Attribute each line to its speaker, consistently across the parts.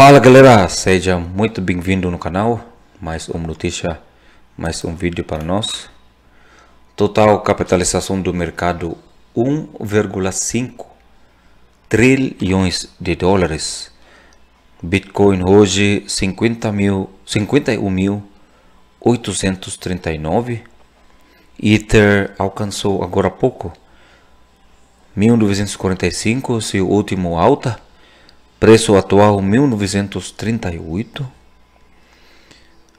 Speaker 1: Fala galera, seja muito bem-vindo no canal, mais uma notícia, mais um vídeo para nós. Total capitalização do mercado 1,5 trilhões de dólares. Bitcoin hoje 50 mil, 51.839. Ether alcançou agora há pouco 1.945, seu último alta preço atual 1938,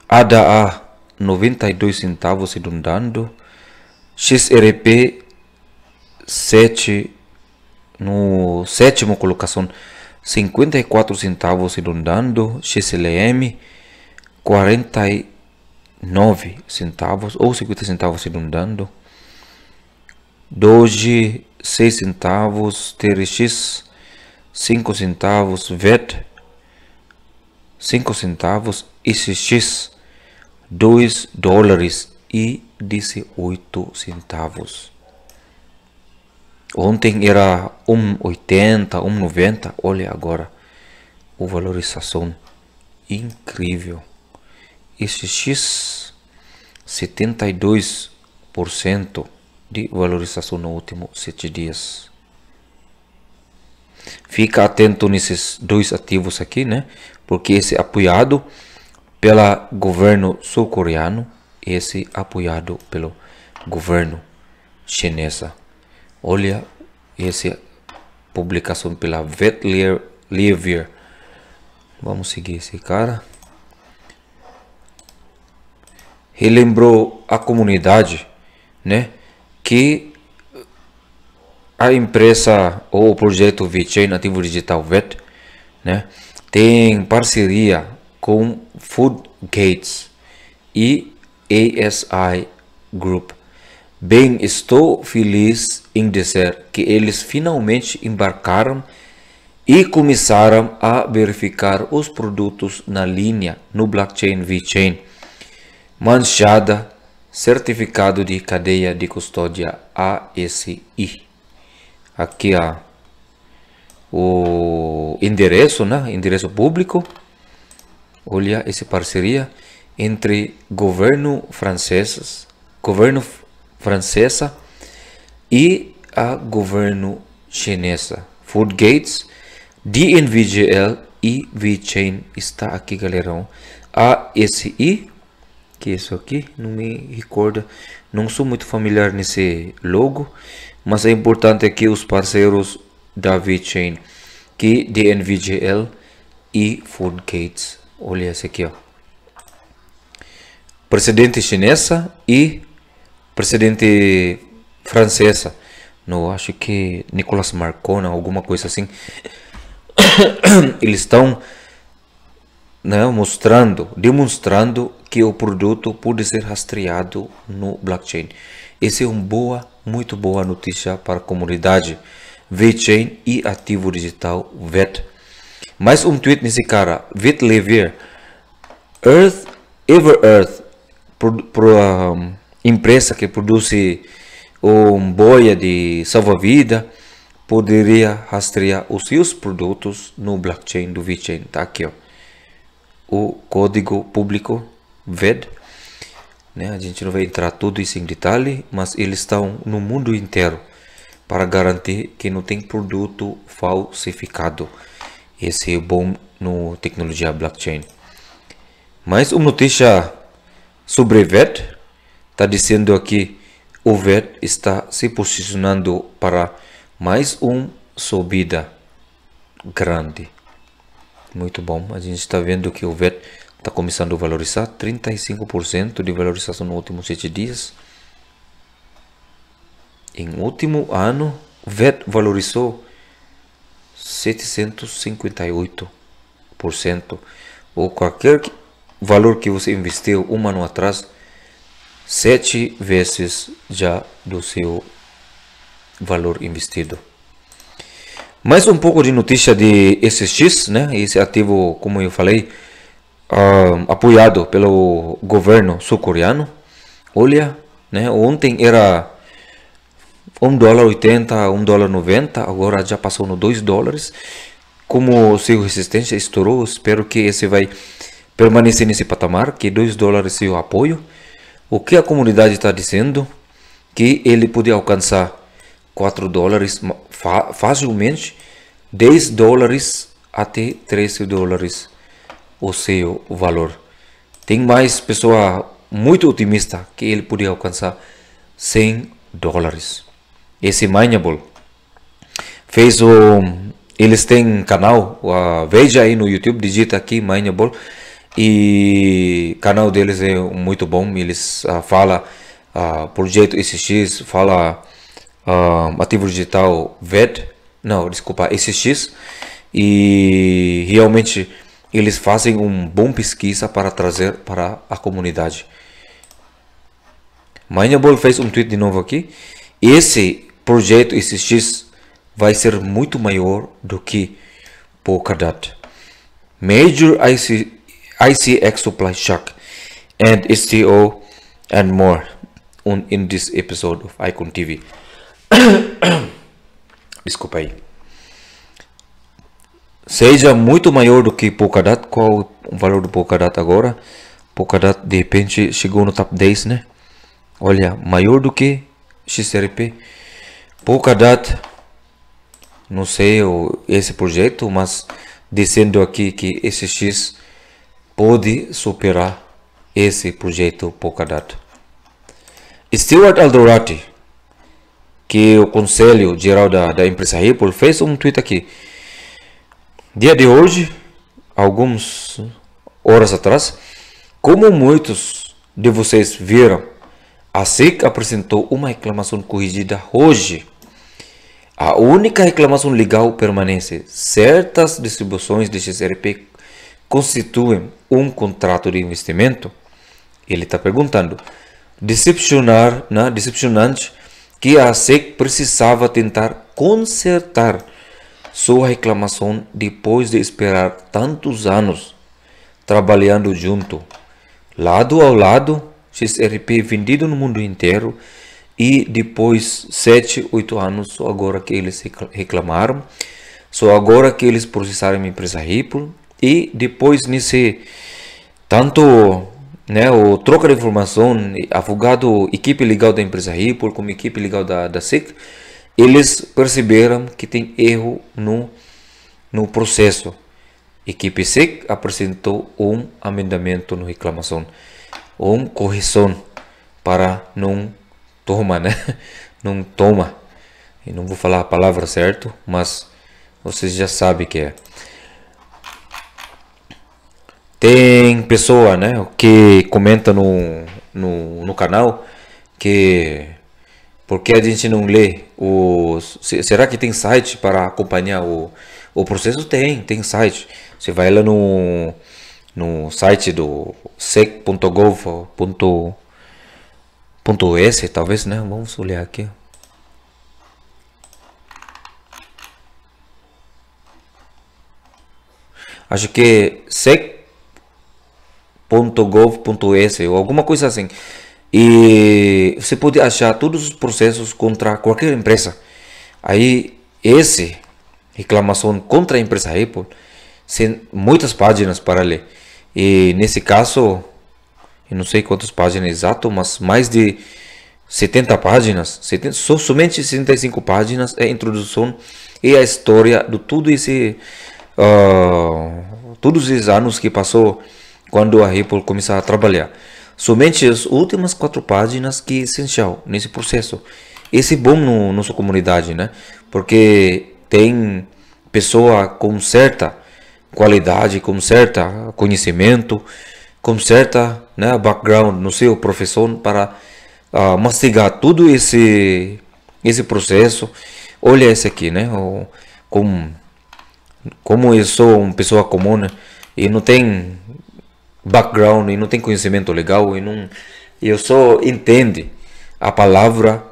Speaker 1: ADA a 92 centavos redundando, XRP 7 no sétimo colocação 54 centavos redundando, XLM 49 centavos ou 50 centavos redundando, Doge 6 centavos, TRX cinco centavos VET, cinco centavos ICX, dois dólares e 18 centavos. Ontem era 1,80, 1,90, olha agora a valorização incrível. ICX 72% de valorização no último 7 dias. Fica atento nesses dois ativos aqui, né? Porque esse apoiado pelo governo sul-coreano, esse apoiado pelo governo chinesa. Olha essa publicação pela Vetlevier. Vamos seguir esse cara. Ele lembrou a comunidade, né? Que a empresa ou o projeto VeChain Nativo Digital VET né, tem parceria com Gates e ASI Group. Bem, estou feliz em dizer que eles finalmente embarcaram e começaram a verificar os produtos na linha no blockchain VeChain, manchada certificado de cadeia de custódia ASI aqui a o endereço, né? Endereço público. Olha essa parceria entre governo francês, governo francesa e a governo chinesa. Food Gates, DNVGL e VeChain está aqui, galera. ASI, que é isso aqui, não me recorda, não sou muito familiar nesse logo. Mas é importante que os parceiros da VeChain, que DNVJL e Gates, olha esse aqui, ó. Presidente chinesa e presidente francesa. Não, acho que Nicolas Marcona, alguma coisa assim. Eles estão né, mostrando, demonstrando que o produto pode ser rastreado no blockchain. Esse é um boa muito boa notícia para a comunidade VeChain e ativo digital VET. Mais um tweet nesse cara, VET Lever, Earth, Ever Earth, pro, pro, um, empresa que produz um boia de salva-vida, poderia rastrear os seus produtos no blockchain do VeChain. Está aqui, ó. o código público VET né? A gente não vai entrar tudo isso em detalhe, mas eles estão no mundo inteiro para garantir que não tem produto falsificado. Esse é bom no tecnologia blockchain. Mais uma notícia sobre VET. Está dizendo aqui o VET está se posicionando para mais uma subida grande. Muito bom. A gente está vendo que o VET Está começando a valorizar 35% de valorização nos últimos 7 dias. Em último ano, o VET valorizou 758%. Ou qualquer valor que você investiu um ano atrás, sete vezes já do seu valor investido. Mais um pouco de notícia de SX, né? Esse ativo, como eu falei, ah, apoiado pelo governo sul-coreano. Olha, né? Ontem era 1 dólar 80, 1 dólar 90, agora já passou no 2 dólares. Como seu resistência estourou, espero que esse vai permanecer nesse patamar, que 2 dólares seu apoio. O que a comunidade está dizendo? Que ele podia alcançar 4 dólares facilmente, 10 dólares até 13 dólares o seu valor. Tem mais pessoa muito otimista que ele podia alcançar 100 dólares. Esse Mineable fez o eles têm canal, uh, veja aí no YouTube, digita aqui Mineable e canal deles é muito bom, eles uh, por uh, projeto SX, fala uh, ativo digital VED, não, desculpa, SX e realmente eles fazem um bom pesquisa para trazer para a comunidade. Mineable fez um tweet de novo aqui. Esse projeto, esse X, vai ser muito maior do que Polkadot. Major IC, ICX supply shock and STO and more on in this episode of Icon TV. Desculpa aí seja muito maior do que Polkadot. Qual o valor do Polkadot agora? Polkadot de repente chegou no top 10, né? Olha, maior do que XRP. Polkadot, não sei esse projeto, mas dizendo aqui que esse X pode superar esse projeto Polkadot. Stewart Aldorati, que é o conselho geral da, da empresa Ripple, fez um tweet aqui. Dia de hoje, algumas horas atrás, como muitos de vocês viram, a SIC apresentou uma reclamação corrigida hoje. A única reclamação legal permanece. Certas distribuições de XRP constituem um contrato de investimento. Ele está perguntando. Decepcionar, né? decepcionante que a SEC precisava tentar consertar sua reclamação depois de esperar tantos anos trabalhando junto, lado ao lado, XRP vendido no mundo inteiro e depois 7, 8 anos, só agora que eles reclamaram, só agora que eles processaram a empresa Ripple e depois nesse tanto né, o troca de informação, afogado equipe legal da empresa Ripple como equipe legal da, da SIC, eles perceberam que tem erro no, no processo. equipe SEC apresentou um amendamento no reclamação, um correção para não toma, né? Não toma. e não vou falar a palavra certo, mas vocês já sabem que é. Tem pessoa, né, que comenta no, no, no canal que porque a gente não lê Será que tem site para acompanhar o, o processo? Tem, tem site. Você vai lá no, no site do sec.gov.s, talvez, né? Vamos olhar aqui. Acho que sec.gov.s ou alguma coisa assim. E você pode achar todos os processos contra qualquer empresa. Aí, esse reclamação contra a empresa Apple, tem muitas páginas para ler. E nesse caso, eu não sei quantas páginas exato, mas mais de 70 páginas, 70, só, somente 65 páginas é a introdução e a história de tudo esse, uh, todos esses anos que passou quando a Apple começou a trabalhar. Somente as últimas quatro páginas que é essencial nesse processo. Esse é bom no nossa comunidade, né? Porque tem pessoa com certa qualidade, com certa conhecimento, com certa né, background no seu professor para uh, mastigar tudo esse esse processo. Olha esse aqui, né? O, como como eu sou uma pessoa comum né? e não tem background e não tem conhecimento legal e não eu só entende a palavra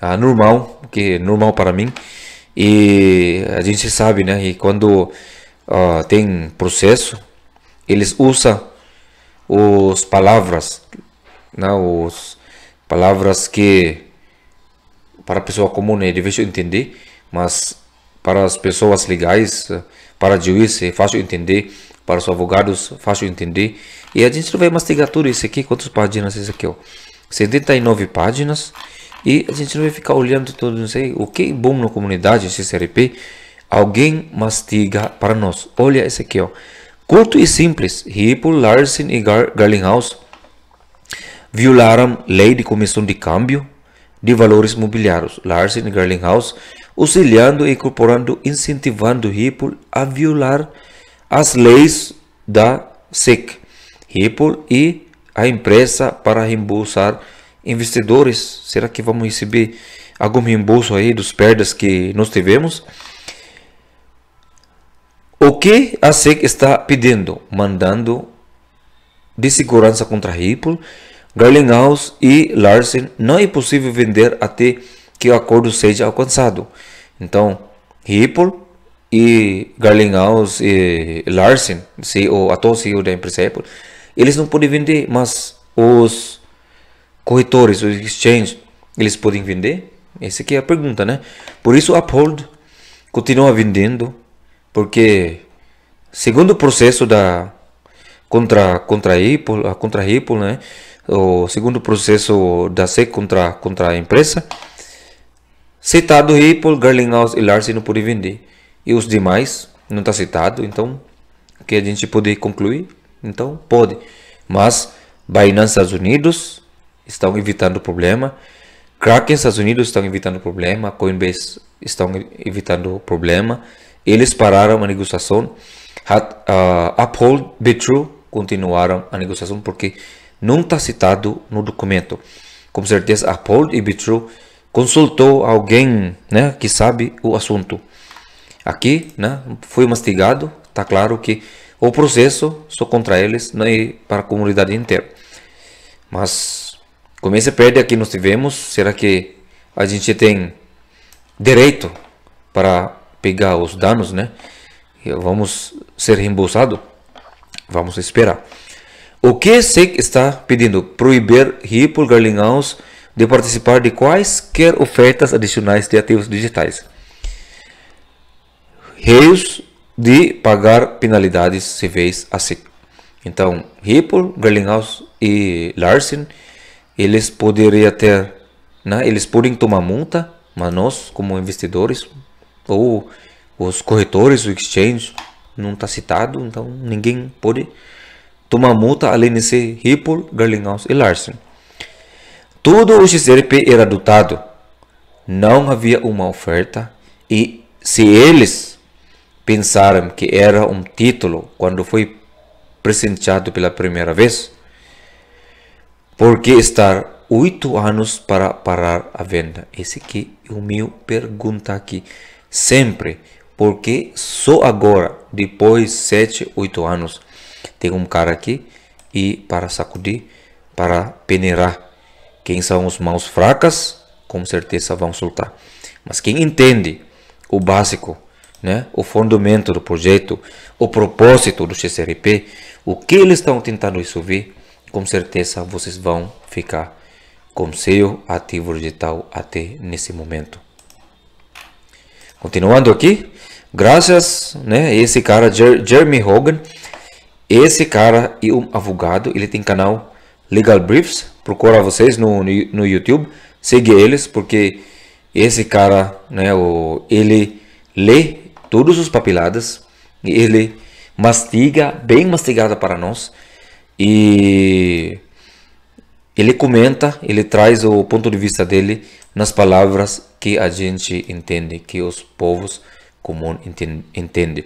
Speaker 1: a normal que é normal para mim e a gente sabe né e quando uh, tem processo eles usam os palavras não né, os palavras que para a pessoa comum né, é difícil entender mas para as pessoas legais para juiz é fácil entender para os advogados fácil de entender. E a gente vai mastigar tudo isso aqui, quantas páginas é isso aqui, ó. 79 páginas. E a gente não vai ficar olhando tudo, não sei, o que é bom na comunidade XRP, alguém mastiga para nós. Olha esse aqui, ó. Curto e simples, Ripple, Larsen e Gar Garlinghouse violaram lei de comissão de câmbio de valores mobiliários. Larsen e Garlinghouse auxiliando e incorporando, incentivando Ripple a violar as leis da SEC, Ripple e a empresa para reembolsar investidores. Será que vamos receber algum reembolso aí dos perdas que nós tivemos? O que a SEC está pedindo? Mandando de segurança contra Ripple, Garlinghouse e Larsen. Não é possível vender até que o acordo seja alcançado. Então, Ripple e Garlinghouse, e Larsen, CEO, atual CEO da empresa Apple, eles não podem vender, mas os corretores, os exchanges, eles podem vender? Essa é a pergunta, né? Por isso a Uphold continua vendendo, porque segundo o processo da contra contra Apple, contra Apple, né? O segundo processo da SEC contra contra a empresa, citado Apple, Garlinghouse e Larsen não podem vender e os demais não está citado, então que a gente pode concluir, então pode. Mas Binance Estados Unidos estão evitando o problema, Kraken Estados Unidos estão evitando o problema, Coinbase estão evitando o problema. Eles pararam a negociação. Had, uh, ah, Uphold Bitrue continuaram a negociação porque não está citado no documento. Com certeza, Uphold e Bitrue consultou alguém né, que sabe o assunto. Aqui, né, Fui mastigado, está claro que o processo só contra eles né, e para a comunidade inteira. Mas como esse pede aqui nós tivemos, será que a gente tem direito para pegar os danos, né? Vamos ser reembolsado? Vamos esperar. O que SEC está pedindo? Proibir Ripple Garlinghouse de participar de quaisquer ofertas adicionais de ativos digitais reis de pagar penalidades se a si. Então, Ripple, Gerlinghaus e Larsen, eles poderiam ter, né, eles podem tomar multa, mas nós, como investidores, ou os corretores, o exchange, não está citado, então ninguém pode tomar multa além de ser Ripple, Gerlinghaus e Larsen. Todo o XRP era dotado, não havia uma oferta e se eles pensaram que era um título quando foi presenteado pela primeira vez? Por que estar oito anos para parar a venda? Esse aqui é o meu pergunta aqui. Sempre, porque só agora, depois sete, oito anos, tem um cara aqui e para sacudir, para peneirar. Quem são os mãos fracas, com certeza vão soltar. Mas quem entende o básico, né, o fundamento do projeto, o propósito do XRP, o que eles estão tentando resolver, com certeza vocês vão ficar com seu ativo digital até nesse momento. Continuando aqui, graças né, esse cara, Jeremy Hogan, esse cara e um advogado, ele tem canal Legal Briefs, procura vocês no, no, no YouTube, segue eles, porque esse cara, né, o, ele lê todos os papiladas. Ele mastiga, bem mastigada para nós. E ele comenta, ele traz o ponto de vista dele nas palavras que a gente entende, que os povos comuns entendem.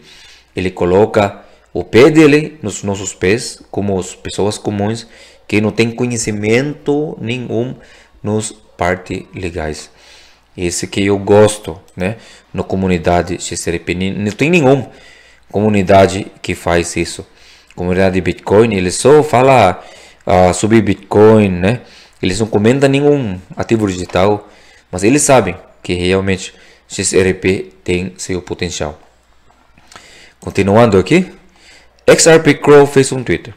Speaker 1: Ele coloca o pé dele nos nossos pés, como as pessoas comuns que não têm conhecimento nenhum nos partes legais. Esse que eu gosto, né? na comunidade XRP. Não tem nenhuma comunidade que faz isso. Comunidade Bitcoin, ele só fala uh, sobre Bitcoin, né? Eles não comentam nenhum ativo digital, mas eles sabem que realmente XRP tem seu potencial. Continuando aqui, XRP Crow fez um Twitter.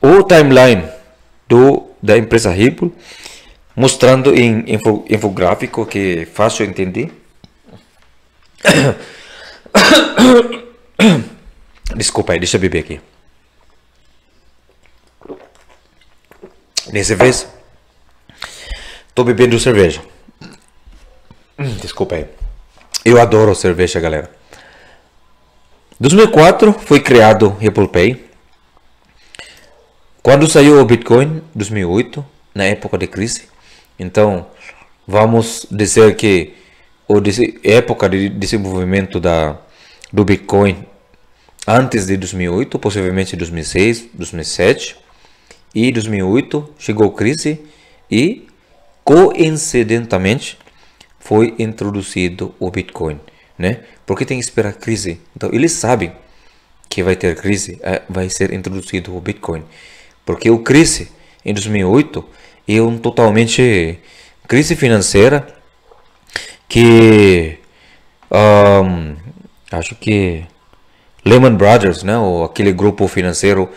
Speaker 1: O timeline do, da empresa Ripple, mostrando em infográfico que é fácil entender, Desculpa aí, deixa eu beber aqui. Nessa vez, tô bebendo cerveja. Hum, desculpa aí. Eu adoro cerveja, galera. 2004 foi criado Ripple Pay. Quando saiu o Bitcoin, 2008, na época de crise. Então, vamos dizer que ou de época de desenvolvimento da, do Bitcoin antes de 2008, possivelmente 2006, 2007 e 2008 chegou a crise e coincidentemente foi introduzido o Bitcoin, né? Porque tem que esperar crise. Então eles sabem que vai ter crise, é, vai ser introduzido o Bitcoin, porque o crise em 2008 é um totalmente crise financeira que um, acho que Lehman Brothers, né, ou aquele grupo financeiro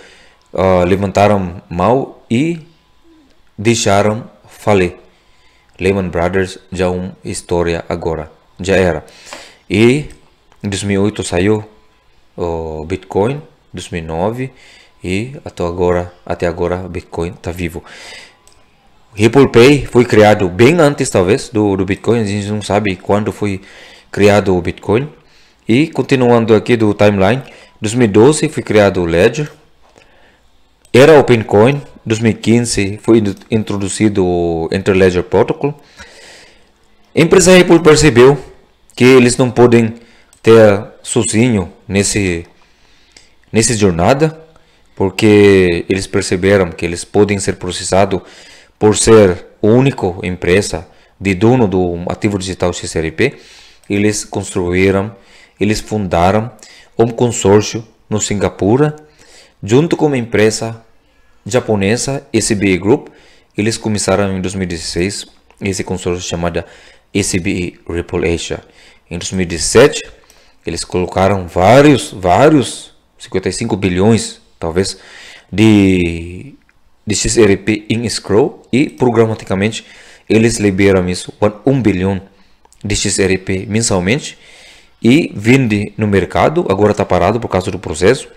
Speaker 1: uh, levantaram mal e deixaram falir. Lehman Brothers já é uma história agora, já era. E em 2008 saiu o Bitcoin, 2009 e até agora, até agora Bitcoin está vivo. Ripple Pay foi criado bem antes, talvez, do, do Bitcoin. A gente não sabe quando foi criado o Bitcoin. E continuando aqui do timeline, 2012 foi criado o Ledger. Era o Pincoin. 2015 foi introduzido o Interledger Protocol. A empresa Ripple percebeu que eles não podem ter sozinho nesse nesse jornada, porque eles perceberam que eles podem ser processados por ser a única empresa de dono do ativo digital XRP, eles construíram, eles fundaram um consórcio no Singapura, junto com uma empresa japonesa, SBI Group. Eles começaram em 2016 esse consórcio chamado SBI Ripple Asia. Em 2017, eles colocaram vários, vários, 55 bilhões, talvez, de XRP em escrow e programaticamente eles liberam isso 1 bilhão de XRP mensalmente e vende no mercado, agora está parado por causa do processo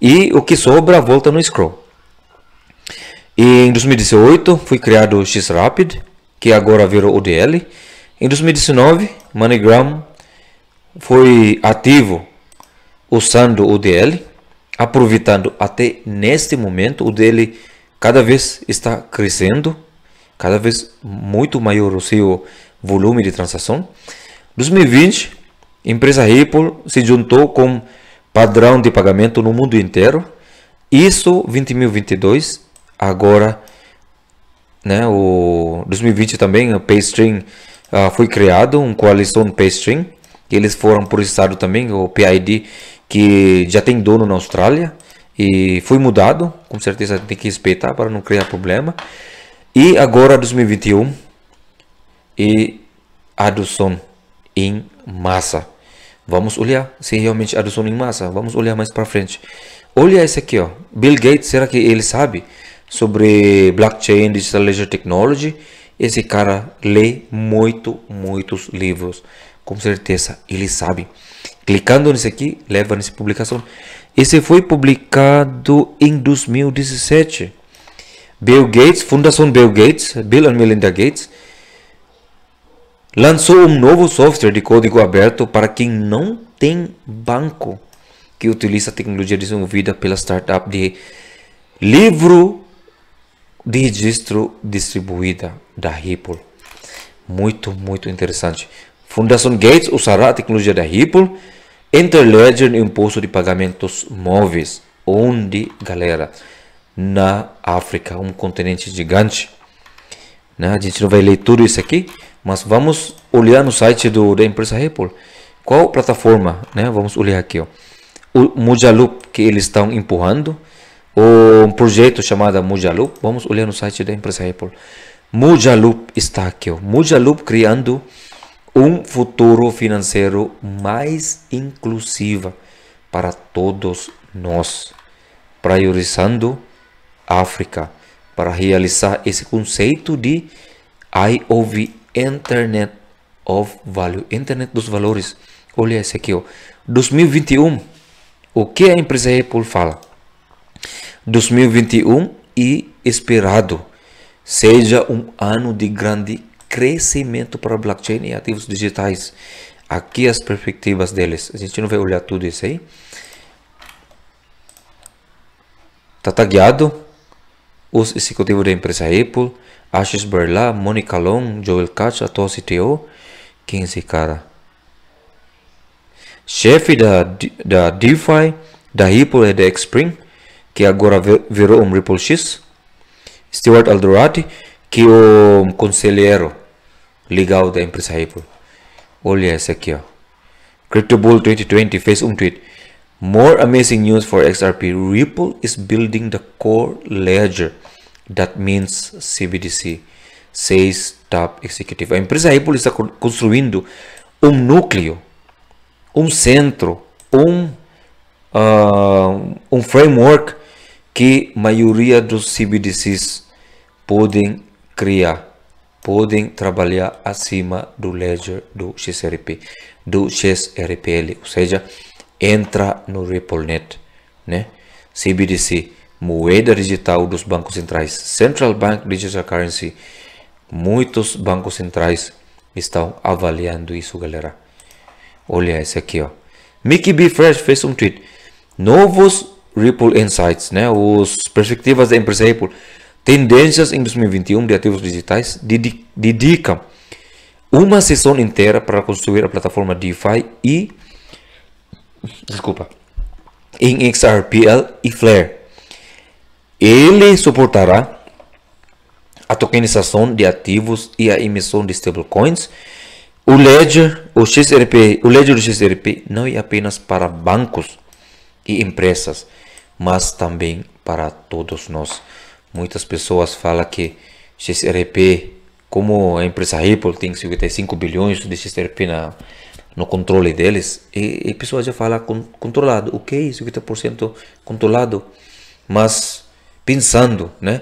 Speaker 1: e o que sobra volta no escrow. E em 2018 foi criado o XRapid, que agora virou ODL. Em 2019, MoneyGram foi ativo usando o ODL, aproveitando até neste momento o DL cada vez está crescendo, cada vez muito maior o seu volume de transação. 2020, a empresa Ripple se juntou com padrão de pagamento no mundo inteiro. Isso 20.022, agora, né, o 2020 também, o Paystream uh, foi criado, um coalição Paystream, eles foram processados também, o PID, que já tem dono na Austrália e foi mudado, com certeza tem que respeitar para não criar problema. E agora 2021 e adoção em massa. Vamos olhar se realmente adoção em massa. Vamos olhar mais para frente. Olha esse aqui, ó. Bill Gates, será que ele sabe sobre blockchain, digital ledger technology? Esse cara lê muito, muitos livros. Com certeza ele sabe. Clicando nesse aqui, leva nessa publicação. Esse foi publicado em 2017. Bill Gates, Fundação Bill Gates, Bill and Melinda Gates, lançou um novo software de código aberto para quem não tem banco, que utiliza a tecnologia desenvolvida pela startup de livro de registro distribuída da Ripple. Muito, muito interessante. Fundação Gates usará a tecnologia da Ripple Interledger imposto de pagamentos móveis. Onde, galera? Na África, um continente gigante. Né? A gente não vai ler tudo isso aqui, mas vamos olhar no site do, da empresa Ripple. Qual plataforma? Né? Vamos olhar aqui. Ó. O Mujalup que eles estão empurrando. Um projeto chamado Mujalup. Vamos olhar no site da empresa Ripple. Mujalup está aqui. Ó. Mujalup criando um futuro financeiro mais inclusivo para todos nós, priorizando a África para realizar esse conceito de IOV Internet of Value, Internet dos Valores. Olha esse aqui, ó. 2021. O que a empresa Apple fala? 2021 e esperado seja um ano de grande crescimento para blockchain e ativos digitais. Aqui as perspectivas deles. A gente não vai olhar tudo isso aí. Está tagueado os executivos da empresa Apple, Ashes Berla, Monica Long, Joel Katz, atual CTO. Quem é esse cara? Chefe da, da DeFi, da Ripple e da Xpring, que agora virou um Ripple X. Stewart Aldorati, que o conselheiro legal da empresa Ripple, olha esse aqui, ó. CryptoBull 2020 fez um tweet. More amazing news for XRP. Ripple is building the core ledger. That means CBDC. Says top executive. A empresa Ripple está construindo um núcleo, um centro, um, uh, um framework que maioria dos CBDCs podem criar, podem trabalhar acima do ledger do XRP, do XRPL, ou seja, entra no RippleNet, né? CBDC, moeda digital dos bancos centrais, Central Bank Digital Currency, muitos bancos centrais estão avaliando isso, galera. Olha esse aqui, ó. Mickey B. Fresh fez um tweet. Novos Ripple Insights, né? Os perspectivas da empresa Ripple Tendências em 2021 de ativos digitais dedicam uma sessão inteira para construir a plataforma DeFi e desculpa, em XRPL e Flare. Ele suportará a tokenização de ativos e a emissão de stablecoins. O Ledger, o XRP, o Ledger do XRP não é apenas para bancos e empresas, mas também para todos nós. Muitas pessoas falam que XRP, como a empresa Ripple tem 55 bilhões de XRP na, no controle deles, e, e pessoas já falam con, controlado, ok, 50% controlado, mas pensando, né?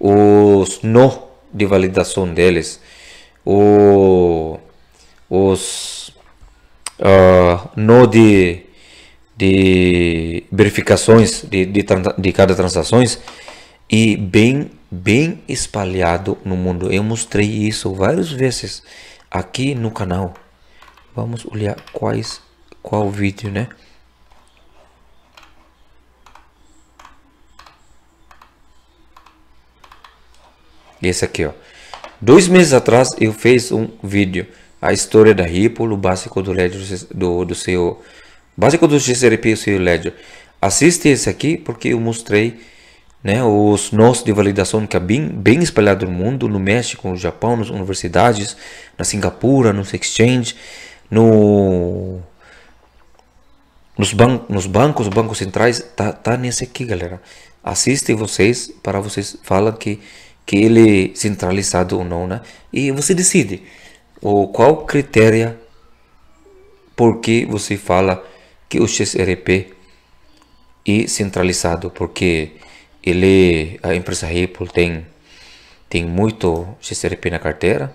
Speaker 1: Os no de validação deles, o, os uh, de, de verificações de, de, de cada transações e bem bem espalhado no mundo. Eu mostrei isso várias vezes aqui no canal. Vamos olhar quais qual vídeo, né? Esse aqui, ó. Dois meses atrás eu fiz um vídeo a história da Ripple, o básico do Ledger do, do seu básico do XRP, o seu Ledger. Assiste esse aqui porque eu mostrei né? Os nós de validação que é bem, bem espalhado no mundo, no México, no Japão, nas universidades, na Singapura, nos exchange, no nos, ban nos bancos, bancos centrais, tá, tá nesse aqui, galera. Assiste vocês para vocês falam que que ele é centralizado ou não, né? E você decide o qual critério por que você fala que o XRP é centralizado, porque ele, a empresa Ripple tem, tem muito XRP na carteira,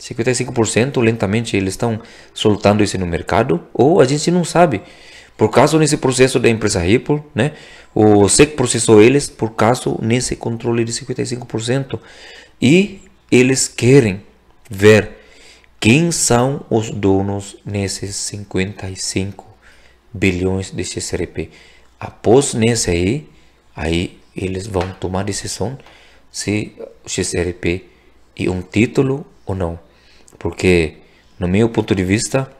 Speaker 1: 55% lentamente eles estão soltando isso no mercado ou a gente não sabe. Por causa nesse processo da empresa Ripple, né? O SEC processou eles por causa nesse controle de 55% e eles querem ver quem são os donos nesses 55 bilhões de XRP. Após nesse aí, Aí eles vão tomar decisão se o XRP é um título ou não. Porque, no meu ponto de vista,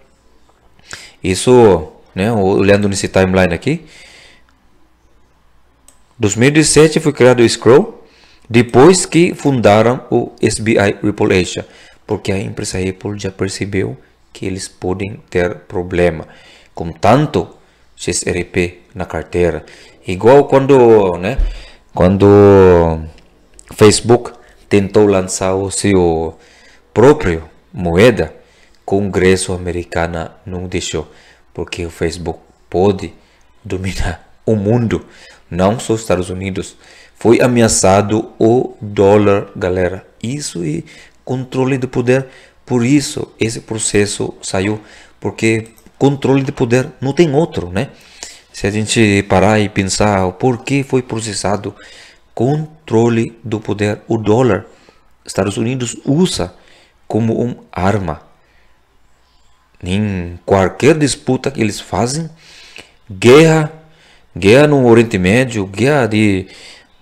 Speaker 1: isso, né, olhando nesse timeline aqui, 2017 foi criado o Scroll, depois que fundaram o SBI Ripple Asia, porque a empresa Ripple já percebeu que eles podem ter problema com tanto XRP na carteira Igual quando, né? Quando Facebook tentou lançar o seu próprio moeda, Congresso americano não deixou, porque o Facebook pode dominar o mundo, não só os Estados Unidos. Foi ameaçado o dólar, galera. Isso e controle de poder. Por isso esse processo saiu, porque controle de poder não tem outro, né? Se a gente parar e pensar o porquê foi processado controle do poder, o dólar, Estados Unidos usa como uma arma. Em qualquer disputa que eles fazem, guerra, guerra no Oriente Médio, guerra de,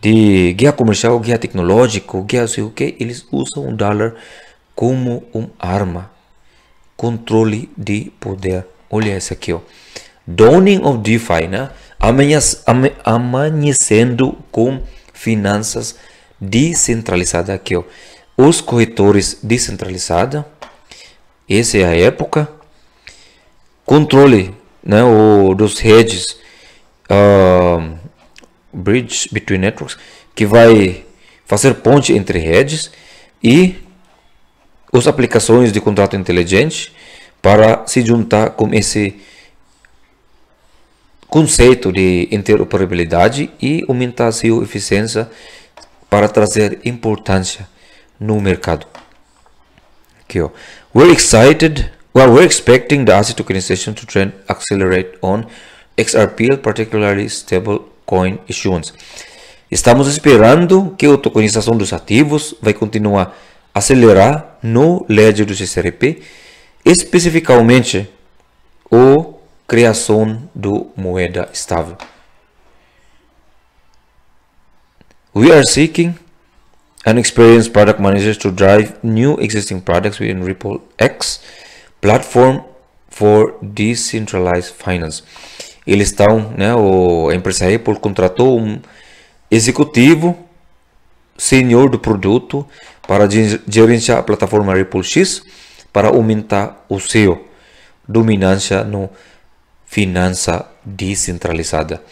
Speaker 1: de guerra comercial, guerra tecnológica, guerra sei o que, eles usam o dólar como uma arma, controle de poder. Olha essa aqui, ó. Dawning of DeFi, né? amanhecendo com finanças descentralizadas aqui, ó. os corretores descentralizados, essa é a época, controle né, o, dos redes, uh, bridge between networks, que vai fazer ponte entre redes e as aplicações de contrato inteligente para se juntar com esse conceito de interoperabilidade e aumentar a sua eficiência para trazer importância no mercado. Aqui, ó. We're excited, well, we're expecting the asset tokenization to trend accelerate on XRP, particularly stable coin issuance. Estamos esperando que a tokenização dos ativos vai continuar a acelerar no ledger do XRP, especificamente o criação do moeda estável. We are seeking an experienced product manager to drive new existing products within Ripple X platform for decentralized finance. Eles estão, né, o, a empresa Ripple contratou um executivo senhor do produto para gerenciar a plataforma Ripple X para aumentar o seu dominância no mercado finança descentralizada.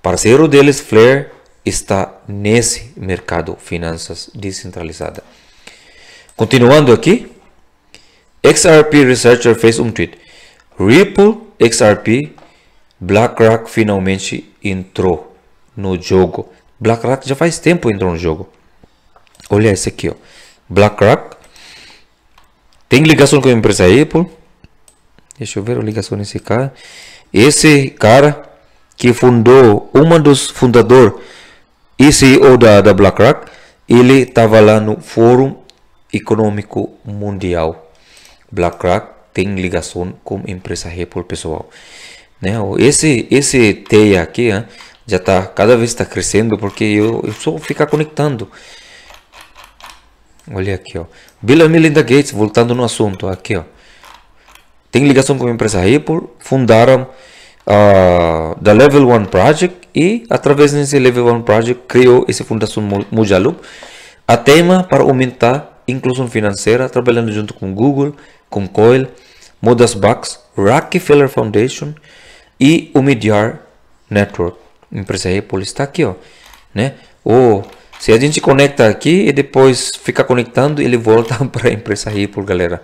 Speaker 1: Parceiro deles, Flare, está nesse mercado finanças descentralizada. Continuando aqui, XRP Researcher fez um tweet. Ripple XRP, BlackRock finalmente entrou no jogo. BlackRock já faz tempo entrou no jogo. Olha esse aqui, ó. BlackRock tem ligação com a empresa Apple. Deixa eu ver a ligação nesse cara. Esse cara que fundou, uma dos fundador e CEO da, da BlackRock, ele estava lá no Fórum Econômico Mundial. BlackRock tem ligação com empresa Apple pessoal. Né? Esse, esse TEA aqui hein, já está cada vez está crescendo porque eu, eu só ficar conectando. Olha aqui, ó. Bill Melinda Gates, voltando no assunto, aqui, ó tem ligação com a empresa Ripple fundaram o uh, ah, The Level One Project e através desse Level One Project criou essa fundação Mujalu, a tema para aumentar a inclusão financeira trabalhando junto com Google, com Coil, Modas Bucks, Rockefeller Foundation e o Midyar Network. A empresa Ripple está aqui, ó, né? o se a gente conecta aqui e depois fica conectando, ele volta para a empresa Ripple galera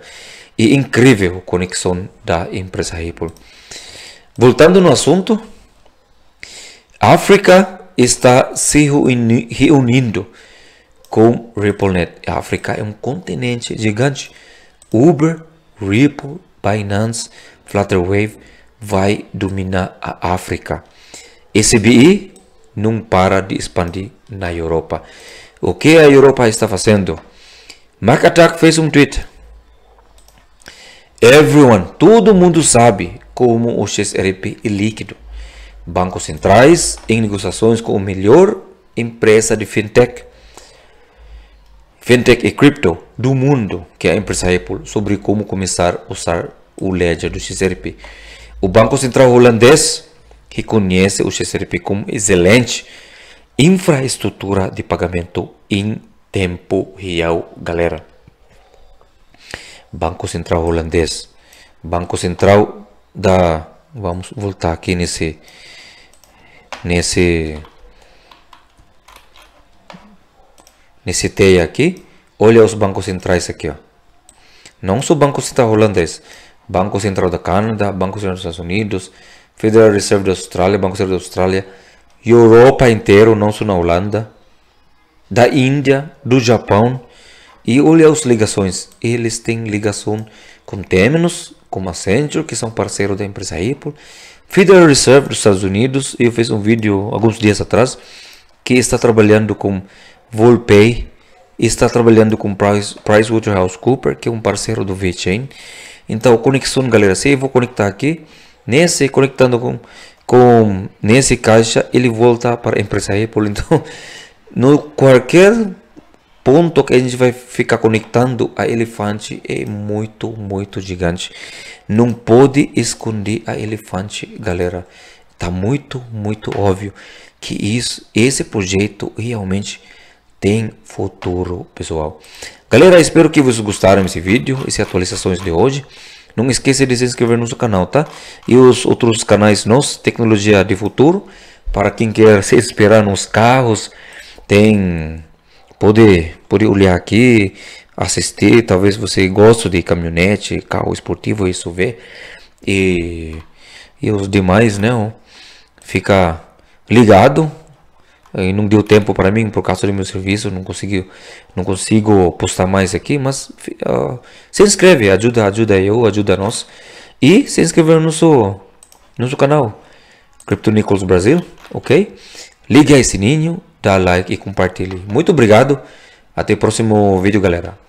Speaker 1: e incrível conexão da empresa Apple. Voltando no assunto, a África está se reunindo com RippleNet. A África é um continente gigante. Uber, Ripple, Binance, Flutterwave vai dominar a África. SBI não para de expandir na Europa. O que a Europa está fazendo? Mark Attack fez um tweet. Everyone, todo mundo sabe como o XRP é líquido. Bancos centrais em negociações com a melhor empresa de fintech. Fintech e cripto do mundo, que é a empresa Apple, sobre como começar a usar o ledger do XRP. O Banco Central holandês reconhece o XRP como excelente infraestrutura de pagamento em tempo real, galera. Banco Central holandês. Banco Central da vamos voltar aqui nesse nesse nesse teia aqui. Olha os bancos centrais aqui, ó. Não só Banco Central holandês, Banco Central da Canadá, Banco Central dos Estados Unidos, Federal Reserve da Austrália, Banco Central da Austrália, Europa inteiro, não só na Holanda, da Índia, do Japão, e olha as ligações. Eles têm ligação com Temenos, com Accenture, que são parceiro da empresa Apple, Federal Reserve dos Estados Unidos. Eu fiz um vídeo alguns dias atrás que está trabalhando com Volpay, está trabalhando com Price, PricewaterhouseCoopers, que é um parceiro do VeChain. Então, conexão, galera. Se eu vou conectar aqui, nesse conectando com com nesse caixa ele volta para a empresa Apple. Então, no qualquer ponto que a gente vai ficar conectando a elefante é muito, muito gigante. Não pode esconder a elefante, galera. Tá muito, muito óbvio que isso, esse projeto realmente tem futuro, pessoal. Galera, espero que vocês gostaram desse vídeo, e atualizações de hoje. Não esqueça de se inscrever no nosso canal, tá? E os outros canais nossos, Tecnologia de Futuro, para quem quer se esperar nos carros, tem poder, poder olhar aqui, assistir. Talvez você goste de caminhonete, carro esportivo, isso vê. E, e os demais, né Fica ligado. E não deu tempo para mim por causa do meu serviço, não consigo, não consigo postar mais aqui, mas uh, se inscreve, ajuda, ajuda eu, ajuda nós. E se inscrever no nosso, nosso canal, Crypto Nichols Brasil, ok? Ligue a sininho dá like e compartilhe. Muito obrigado. Até o próximo vídeo, galera.